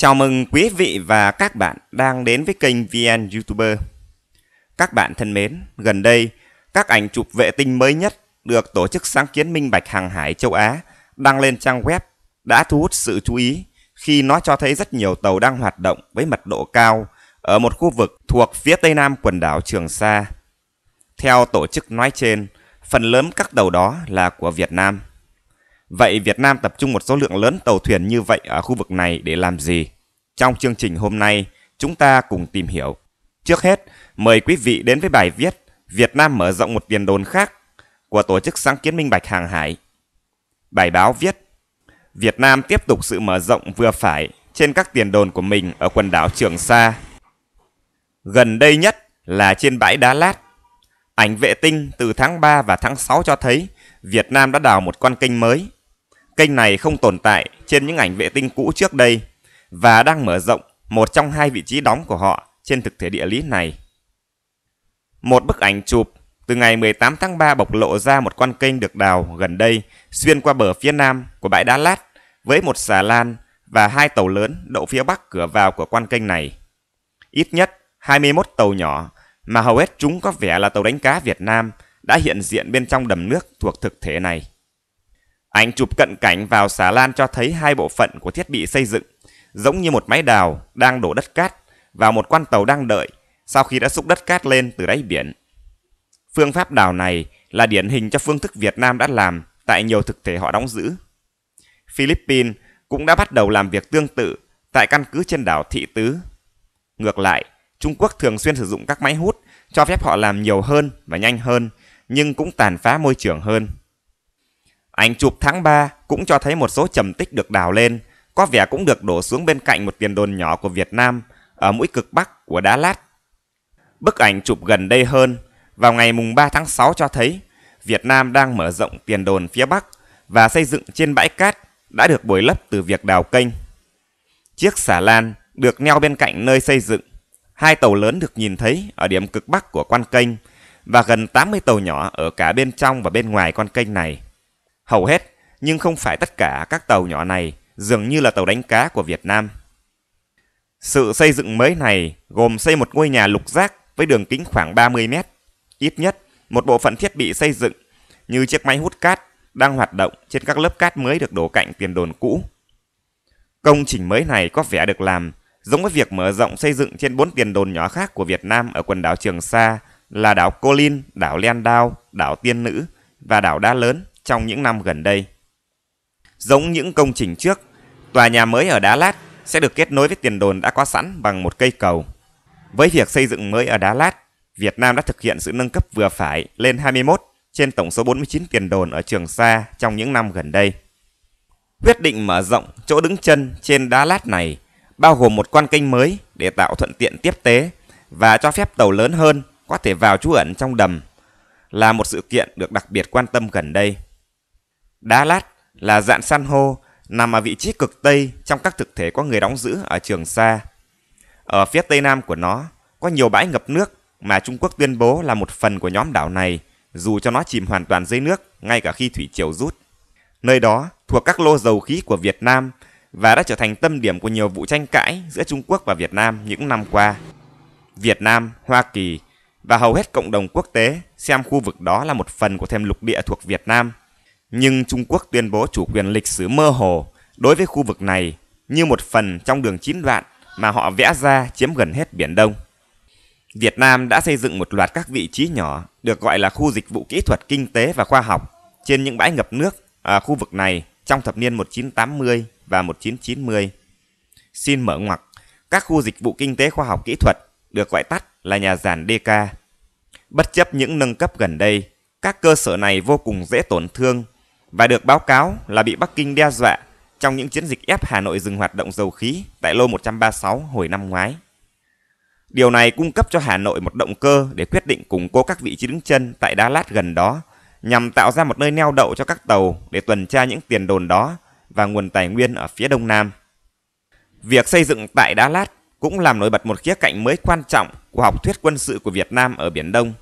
Chào mừng quý vị và các bạn đang đến với kênh VN YouTuber. Các bạn thân mến, gần đây, các ảnh chụp vệ tinh mới nhất được Tổ chức Sáng kiến Minh Bạch Hàng hải châu Á đăng lên trang web đã thu hút sự chú ý khi nó cho thấy rất nhiều tàu đang hoạt động với mật độ cao ở một khu vực thuộc phía tây nam quần đảo Trường Sa. Theo tổ chức nói trên, phần lớn các tàu đó là của Việt Nam. Vậy Việt Nam tập trung một số lượng lớn tàu thuyền như vậy ở khu vực này để làm gì? Trong chương trình hôm nay, chúng ta cùng tìm hiểu. Trước hết, mời quý vị đến với bài viết Việt Nam mở rộng một tiền đồn khác của Tổ chức Sáng kiến Minh Bạch Hàng Hải. Bài báo viết Việt Nam tiếp tục sự mở rộng vừa phải trên các tiền đồn của mình ở quần đảo Trường Sa. Gần đây nhất là trên bãi Đá Lát. Ảnh vệ tinh từ tháng 3 và tháng 6 cho thấy Việt Nam đã đào một con kênh mới Kênh này không tồn tại trên những ảnh vệ tinh cũ trước đây và đang mở rộng một trong hai vị trí đóng của họ trên thực thể địa lý này. Một bức ảnh chụp từ ngày 18 tháng 3 bộc lộ ra một con kênh được đào gần đây xuyên qua bờ phía nam của bãi Đá Lát với một xà lan và hai tàu lớn đậu phía bắc cửa vào của con kênh này. Ít nhất 21 tàu nhỏ mà hầu hết chúng có vẻ là tàu đánh cá Việt Nam đã hiện diện bên trong đầm nước thuộc thực thể này. Ảnh chụp cận cảnh vào xà lan cho thấy hai bộ phận của thiết bị xây dựng, giống như một máy đào đang đổ đất cát vào một con tàu đang đợi sau khi đã xúc đất cát lên từ đáy biển. Phương pháp đào này là điển hình cho phương thức Việt Nam đã làm tại nhiều thực thể họ đóng giữ. Philippines cũng đã bắt đầu làm việc tương tự tại căn cứ trên đảo Thị Tứ. Ngược lại, Trung Quốc thường xuyên sử dụng các máy hút cho phép họ làm nhiều hơn và nhanh hơn, nhưng cũng tàn phá môi trường hơn. Ảnh chụp tháng 3 cũng cho thấy một số trầm tích được đào lên, có vẻ cũng được đổ xuống bên cạnh một tiền đồn nhỏ của Việt Nam ở mũi cực bắc của Đá Lát. Bức ảnh chụp gần đây hơn, vào ngày mùng 3 tháng 6 cho thấy Việt Nam đang mở rộng tiền đồn phía bắc và xây dựng trên bãi cát đã được bồi lấp từ việc đào kênh. Chiếc xà lan được neo bên cạnh nơi xây dựng. Hai tàu lớn được nhìn thấy ở điểm cực bắc của quan kênh và gần 80 tàu nhỏ ở cả bên trong và bên ngoài con kênh này. Hầu hết, nhưng không phải tất cả các tàu nhỏ này dường như là tàu đánh cá của Việt Nam. Sự xây dựng mới này gồm xây một ngôi nhà lục giác với đường kính khoảng 30 mét. Ít nhất, một bộ phận thiết bị xây dựng như chiếc máy hút cát đang hoạt động trên các lớp cát mới được đổ cạnh tiền đồn cũ. Công trình mới này có vẻ được làm giống với việc mở rộng xây dựng trên bốn tiền đồn nhỏ khác của Việt Nam ở quần đảo Trường Sa là đảo Cô Lin, đảo Len Đao, đảo Tiên Nữ và đảo Đa Lớn trong những năm gần đây. Giống những công trình trước, tòa nhà mới ở Đá Lát sẽ được kết nối với tiền đồn đã có sẵn bằng một cây cầu. Với việc xây dựng mới ở Đá Lát, Việt Nam đã thực hiện sự nâng cấp vừa phải lên 21 trên tổng số 49 tiền đồn ở Trường Sa trong những năm gần đây. Quyết định mở rộng chỗ đứng chân trên Đá Lát này bao gồm một quan kênh mới để tạo thuận tiện tiếp tế và cho phép tàu lớn hơn có thể vào trú ẩn trong đầm là một sự kiện được đặc biệt quan tâm gần đây. Đá lát là dạng san hô nằm ở vị trí cực Tây trong các thực thể có người đóng giữ ở Trường Sa. Ở phía Tây Nam của nó có nhiều bãi ngập nước mà Trung Quốc tuyên bố là một phần của nhóm đảo này dù cho nó chìm hoàn toàn dưới nước ngay cả khi thủy triều rút. Nơi đó thuộc các lô dầu khí của Việt Nam và đã trở thành tâm điểm của nhiều vụ tranh cãi giữa Trung Quốc và Việt Nam những năm qua. Việt Nam, Hoa Kỳ và hầu hết cộng đồng quốc tế xem khu vực đó là một phần của thềm lục địa thuộc Việt Nam nhưng Trung Quốc tuyên bố chủ quyền lịch sử mơ hồ đối với khu vực này như một phần trong đường chín đoạn mà họ vẽ ra chiếm gần hết Biển Đông. Việt Nam đã xây dựng một loạt các vị trí nhỏ được gọi là khu dịch vụ kỹ thuật kinh tế và khoa học trên những bãi ngập nước ở khu vực này trong thập niên 1980 và 1990. Xin mở ngoặc, các khu dịch vụ kinh tế khoa học kỹ thuật được gọi tắt là nhà giàn DK. Bất chấp những nâng cấp gần đây, các cơ sở này vô cùng dễ tổn thương và được báo cáo là bị Bắc Kinh đe dọa trong những chiến dịch ép Hà Nội dừng hoạt động dầu khí tại lô 136 hồi năm ngoái. Điều này cung cấp cho Hà Nội một động cơ để quyết định củng cố các vị trí đứng chân tại Đá Lát gần đó, nhằm tạo ra một nơi neo đậu cho các tàu để tuần tra những tiền đồn đó và nguồn tài nguyên ở phía đông nam. Việc xây dựng tại Đá Lát cũng làm nổi bật một khía cạnh mới quan trọng của học thuyết quân sự của Việt Nam ở Biển Đông,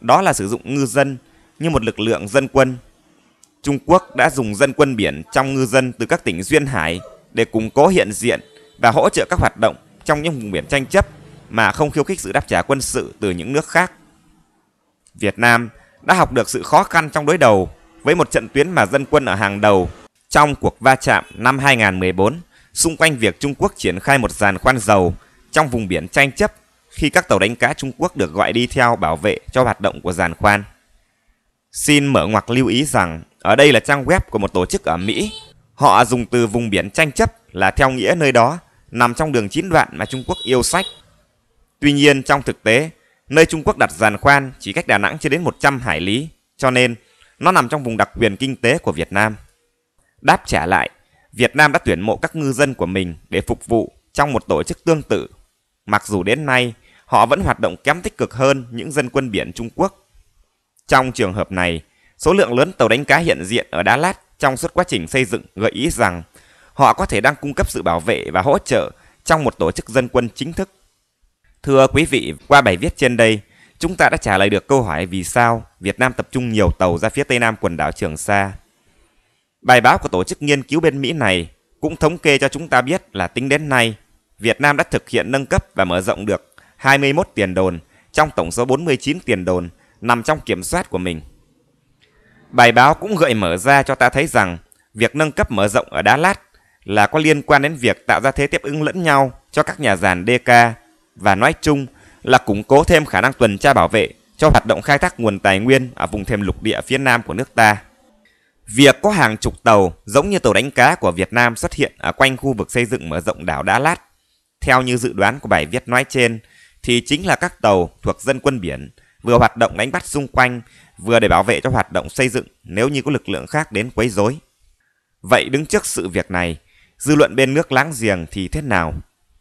đó là sử dụng ngư dân như một lực lượng dân quân Trung Quốc đã dùng dân quân biển trong ngư dân từ các tỉnh Duyên Hải để củng cố hiện diện và hỗ trợ các hoạt động trong những vùng biển tranh chấp mà không khiêu khích sự đáp trả quân sự từ những nước khác. Việt Nam đã học được sự khó khăn trong đối đầu với một trận tuyến mà dân quân ở hàng đầu trong cuộc va chạm năm 2014 xung quanh việc Trung Quốc triển khai một dàn khoan dầu trong vùng biển tranh chấp khi các tàu đánh cá Trung Quốc được gọi đi theo bảo vệ cho hoạt động của dàn khoan. Xin mở ngoặc lưu ý rằng ở đây là trang web của một tổ chức ở Mỹ. Họ dùng từ vùng biển tranh chấp là theo nghĩa nơi đó nằm trong đường chín đoạn mà Trung Quốc yêu sách. Tuy nhiên trong thực tế, nơi Trung Quốc đặt giàn khoan chỉ cách Đà Nẵng chưa đến 100 hải lý, cho nên nó nằm trong vùng đặc quyền kinh tế của Việt Nam. Đáp trả lại, Việt Nam đã tuyển mộ các ngư dân của mình để phục vụ trong một tổ chức tương tự. Mặc dù đến nay, họ vẫn hoạt động kém tích cực hơn những dân quân biển Trung Quốc trong trường hợp này, số lượng lớn tàu đánh cá hiện diện ở Đá Lát trong suốt quá trình xây dựng gợi ý rằng họ có thể đang cung cấp sự bảo vệ và hỗ trợ trong một tổ chức dân quân chính thức. Thưa quý vị, qua bài viết trên đây, chúng ta đã trả lời được câu hỏi vì sao Việt Nam tập trung nhiều tàu ra phía tây nam quần đảo Trường Sa. Bài báo của tổ chức nghiên cứu bên Mỹ này cũng thống kê cho chúng ta biết là tính đến nay, Việt Nam đã thực hiện nâng cấp và mở rộng được 21 tiền đồn trong tổng số 49 tiền đồn nằm trong kiểm soát của mình. Bài báo cũng gợi mở ra cho ta thấy rằng việc nâng cấp mở rộng ở Đá Lát là có liên quan đến việc tạo ra thế tiếp ứng lẫn nhau cho các nhà giàn DK và nói chung là củng cố thêm khả năng tuần tra bảo vệ cho hoạt động khai thác nguồn tài nguyên ở vùng thềm lục địa phía nam của nước ta. Việc có hàng chục tàu giống như tàu đánh cá của Việt Nam xuất hiện ở quanh khu vực xây dựng mở rộng đảo Đá Lát, theo như dự đoán của bài viết nói trên, thì chính là các tàu thuộc dân quân biển vừa hoạt động đánh bắt xung quanh, vừa để bảo vệ cho hoạt động xây dựng nếu như có lực lượng khác đến quấy rối. Vậy đứng trước sự việc này, dư luận bên nước láng giềng thì thế nào?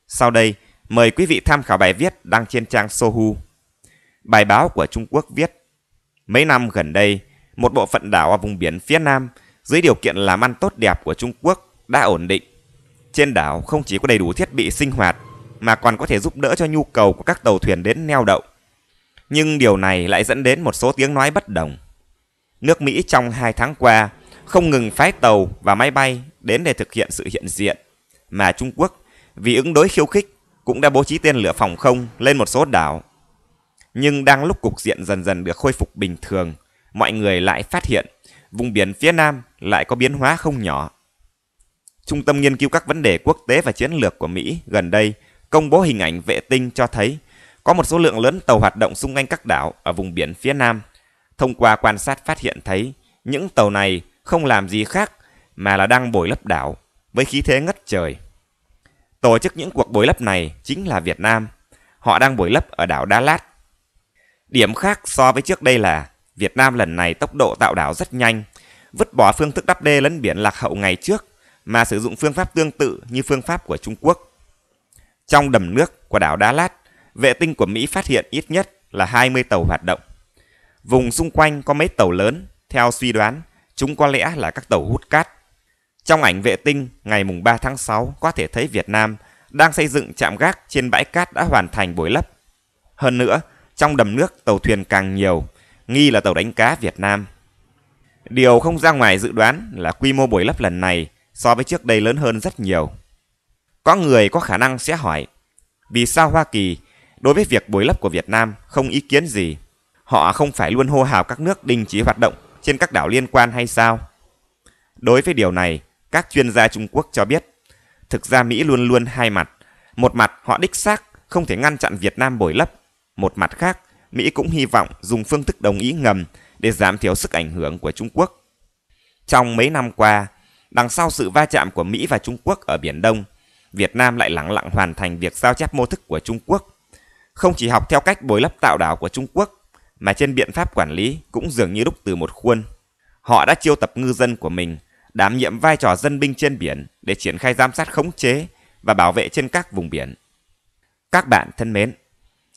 Sau đây, mời quý vị tham khảo bài viết đăng trên trang Sohu. Bài báo của Trung Quốc viết, mấy năm gần đây, một bộ phận đảo ở vùng biển phía Nam dưới điều kiện làm ăn tốt đẹp của Trung Quốc đã ổn định. Trên đảo không chỉ có đầy đủ thiết bị sinh hoạt mà còn có thể giúp đỡ cho nhu cầu của các tàu thuyền đến neo đậu nhưng điều này lại dẫn đến một số tiếng nói bất đồng. Nước Mỹ trong hai tháng qua không ngừng phái tàu và máy bay đến để thực hiện sự hiện diện, mà Trung Quốc vì ứng đối khiêu khích cũng đã bố trí tên lửa phòng không lên một số đảo. Nhưng đang lúc cục diện dần dần được khôi phục bình thường, mọi người lại phát hiện vùng biển phía Nam lại có biến hóa không nhỏ. Trung tâm nghiên cứu các vấn đề quốc tế và chiến lược của Mỹ gần đây công bố hình ảnh vệ tinh cho thấy có một số lượng lớn tàu hoạt động xung quanh các đảo ở vùng biển phía Nam. Thông qua quan sát phát hiện thấy những tàu này không làm gì khác mà là đang bồi lấp đảo với khí thế ngất trời. Tổ chức những cuộc bồi lấp này chính là Việt Nam. Họ đang bồi lấp ở đảo Đa Lát. Điểm khác so với trước đây là Việt Nam lần này tốc độ tạo đảo rất nhanh, vứt bỏ phương thức đắp đê lấn biển lạc hậu ngày trước mà sử dụng phương pháp tương tự như phương pháp của Trung Quốc. Trong đầm nước của đảo Đa Lát vệ tinh của Mỹ phát hiện ít nhất là 20 tàu hoạt động. Vùng xung quanh có mấy tàu lớn, theo suy đoán, chúng có lẽ là các tàu hút cát. Trong ảnh vệ tinh ngày mùng 3 tháng 6 có thể thấy Việt Nam đang xây dựng trạm gác trên bãi cát đã hoàn thành bồi lấp. Hơn nữa, trong đầm nước tàu thuyền càng nhiều, nghi là tàu đánh cá Việt Nam. Điều không ra ngoài dự đoán là quy mô bồi lấp lần này so với trước đây lớn hơn rất nhiều. Có người có khả năng sẽ hỏi, vì sao Hoa Kỳ đối với việc bồi lấp của Việt Nam không ý kiến gì. Họ không phải luôn hô hào các nước đình chỉ hoạt động trên các đảo liên quan hay sao? Đối với điều này, các chuyên gia Trung Quốc cho biết, thực ra Mỹ luôn luôn hai mặt. Một mặt họ đích xác không thể ngăn chặn Việt Nam bồi lấp. Một mặt khác, Mỹ cũng hy vọng dùng phương thức đồng ý ngầm để giảm thiểu sức ảnh hưởng của Trung Quốc. Trong mấy năm qua, đằng sau sự va chạm của Mỹ và Trung Quốc ở Biển Đông, Việt Nam lại lặng lặng hoàn thành việc sao chép mô thức của Trung Quốc không chỉ học theo cách bồi lấp tạo đảo của Trung Quốc, mà trên biện pháp quản lý cũng dường như đúc từ một khuôn. Họ đã chiêu tập ngư dân của mình, đảm nhiệm vai trò dân binh trên biển để triển khai giám sát khống chế và bảo vệ trên các vùng biển. Các bạn thân mến,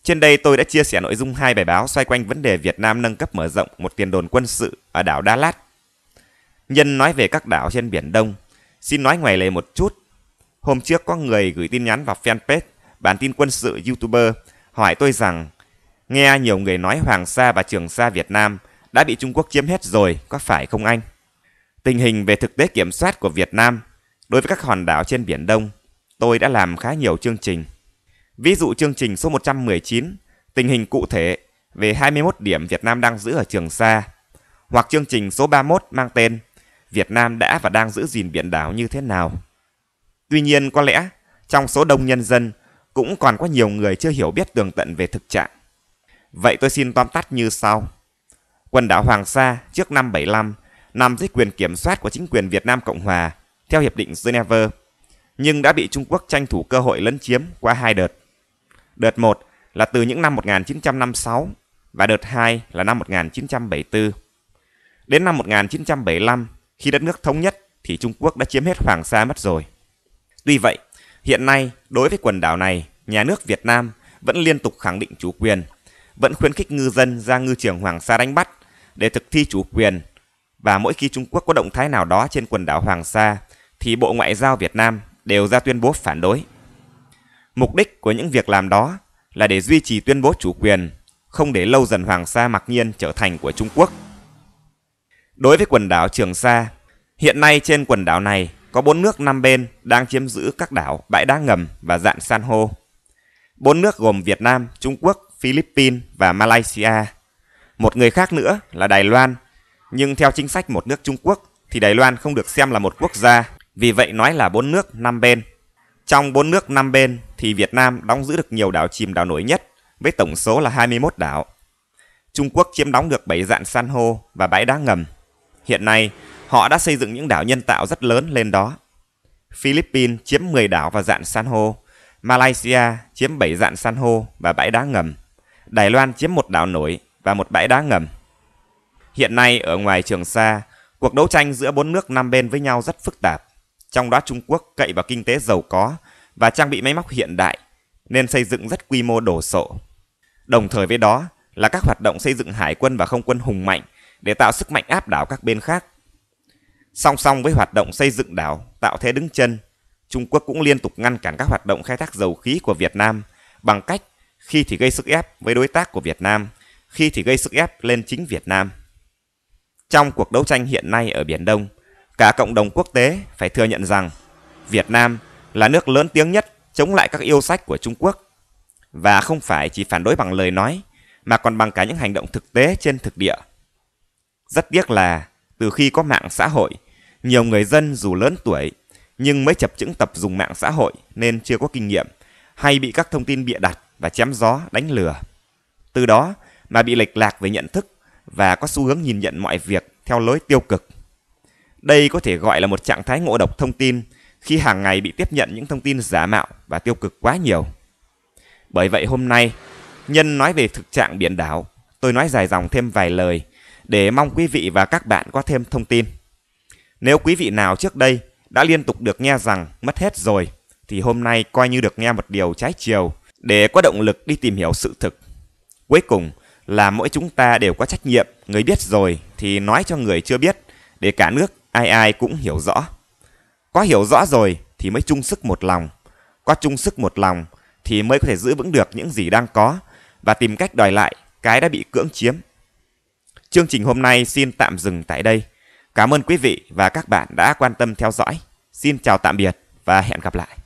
trên đây tôi đã chia sẻ nội dung hai bài báo xoay quanh vấn đề Việt Nam nâng cấp mở rộng một tiền đồn quân sự ở đảo Đa Lát. Nhân nói về các đảo trên Biển Đông, xin nói ngoài lề một chút. Hôm trước có người gửi tin nhắn vào fanpage bản tin quân sự YouTuber hỏi tôi rằng nghe nhiều người nói Hoàng Sa và Trường Sa Việt Nam đã bị Trung Quốc chiếm hết rồi, có phải không anh? Tình hình về thực tế kiểm soát của Việt Nam đối với các hòn đảo trên Biển Đông, tôi đã làm khá nhiều chương trình. Ví dụ chương trình số 119, tình hình cụ thể về 21 điểm Việt Nam đang giữ ở Trường Sa, hoặc chương trình số 31 mang tên Việt Nam đã và đang giữ gìn biển đảo như thế nào. Tuy nhiên có lẽ trong số đông nhân dân cũng còn có nhiều người chưa hiểu biết tường tận về thực trạng. Vậy tôi xin tóm tắt như sau. Quần đảo Hoàng Sa trước năm 75 nằm dưới quyền kiểm soát của chính quyền Việt Nam Cộng Hòa theo Hiệp định Geneva, nhưng đã bị Trung Quốc tranh thủ cơ hội lấn chiếm qua hai đợt. Đợt 1 là từ những năm 1956 và đợt 2 là năm 1974. Đến năm 1975, khi đất nước thống nhất thì Trung Quốc đã chiếm hết Hoàng Sa mất rồi. Tuy vậy, Hiện nay, đối với quần đảo này, nhà nước Việt Nam vẫn liên tục khẳng định chủ quyền, vẫn khuyến khích ngư dân ra ngư trường Hoàng Sa đánh bắt để thực thi chủ quyền. Và mỗi khi Trung Quốc có động thái nào đó trên quần đảo Hoàng Sa thì Bộ Ngoại giao Việt Nam đều ra tuyên bố phản đối. Mục đích của những việc làm đó là để duy trì tuyên bố chủ quyền, không để lâu dần Hoàng Sa mặc nhiên trở thành của Trung Quốc. Đối với quần đảo Trường Sa, hiện nay trên quần đảo này có bốn nước năm bên đang chiếm giữ các đảo, bãi đá ngầm và dạng san hô. Bốn nước gồm Việt Nam, Trung Quốc, Philippines và Malaysia. Một người khác nữa là Đài Loan, nhưng theo chính sách một nước Trung Quốc thì Đài Loan không được xem là một quốc gia, vì vậy nói là bốn nước năm bên. Trong bốn nước năm bên thì Việt Nam đóng giữ được nhiều đảo chìm đảo nổi nhất với tổng số là 21 đảo. Trung Quốc chiếm đóng được 7 dạng san hô và bãi đá ngầm. Hiện nay, Họ đã xây dựng những đảo nhân tạo rất lớn lên đó. Philippines chiếm 10 đảo và dạng san hô, Malaysia chiếm 7 dạng san hô và bãi đá ngầm, Đài Loan chiếm một đảo nổi và một bãi đá ngầm. Hiện nay ở ngoài Trường Sa, cuộc đấu tranh giữa bốn nước năm bên với nhau rất phức tạp, trong đó Trung Quốc cậy vào kinh tế giàu có và trang bị máy móc hiện đại nên xây dựng rất quy mô đồ sộ. Đồng thời với đó là các hoạt động xây dựng hải quân và không quân hùng mạnh để tạo sức mạnh áp đảo các bên khác Song song với hoạt động xây dựng đảo, tạo thế đứng chân, Trung Quốc cũng liên tục ngăn cản các hoạt động khai thác dầu khí của Việt Nam bằng cách khi thì gây sức ép với đối tác của Việt Nam, khi thì gây sức ép lên chính Việt Nam. Trong cuộc đấu tranh hiện nay ở Biển Đông, cả cộng đồng quốc tế phải thừa nhận rằng Việt Nam là nước lớn tiếng nhất chống lại các yêu sách của Trung Quốc và không phải chỉ phản đối bằng lời nói mà còn bằng cả những hành động thực tế trên thực địa. Rất tiếc là từ khi có mạng xã hội, nhiều người dân dù lớn tuổi nhưng mới chập chững tập dùng mạng xã hội nên chưa có kinh nghiệm, hay bị các thông tin bịa đặt và chém gió đánh lừa. Từ đó mà bị lệch lạc về nhận thức và có xu hướng nhìn nhận mọi việc theo lối tiêu cực. Đây có thể gọi là một trạng thái ngộ độc thông tin khi hàng ngày bị tiếp nhận những thông tin giả mạo và tiêu cực quá nhiều. Bởi vậy hôm nay, Nhân nói về thực trạng biển đảo, tôi nói dài dòng thêm vài lời để mong quý vị và các bạn có thêm thông tin. Nếu quý vị nào trước đây đã liên tục được nghe rằng mất hết rồi, thì hôm nay coi như được nghe một điều trái chiều để có động lực đi tìm hiểu sự thực. Cuối cùng là mỗi chúng ta đều có trách nhiệm, người biết rồi thì nói cho người chưa biết, để cả nước ai ai cũng hiểu rõ. Có hiểu rõ rồi thì mới chung sức một lòng, có chung sức một lòng thì mới có thể giữ vững được những gì đang có và tìm cách đòi lại cái đã bị cưỡng chiếm. Chương trình hôm nay xin tạm dừng tại đây. Cảm ơn quý vị và các bạn đã quan tâm theo dõi. Xin chào tạm biệt và hẹn gặp lại.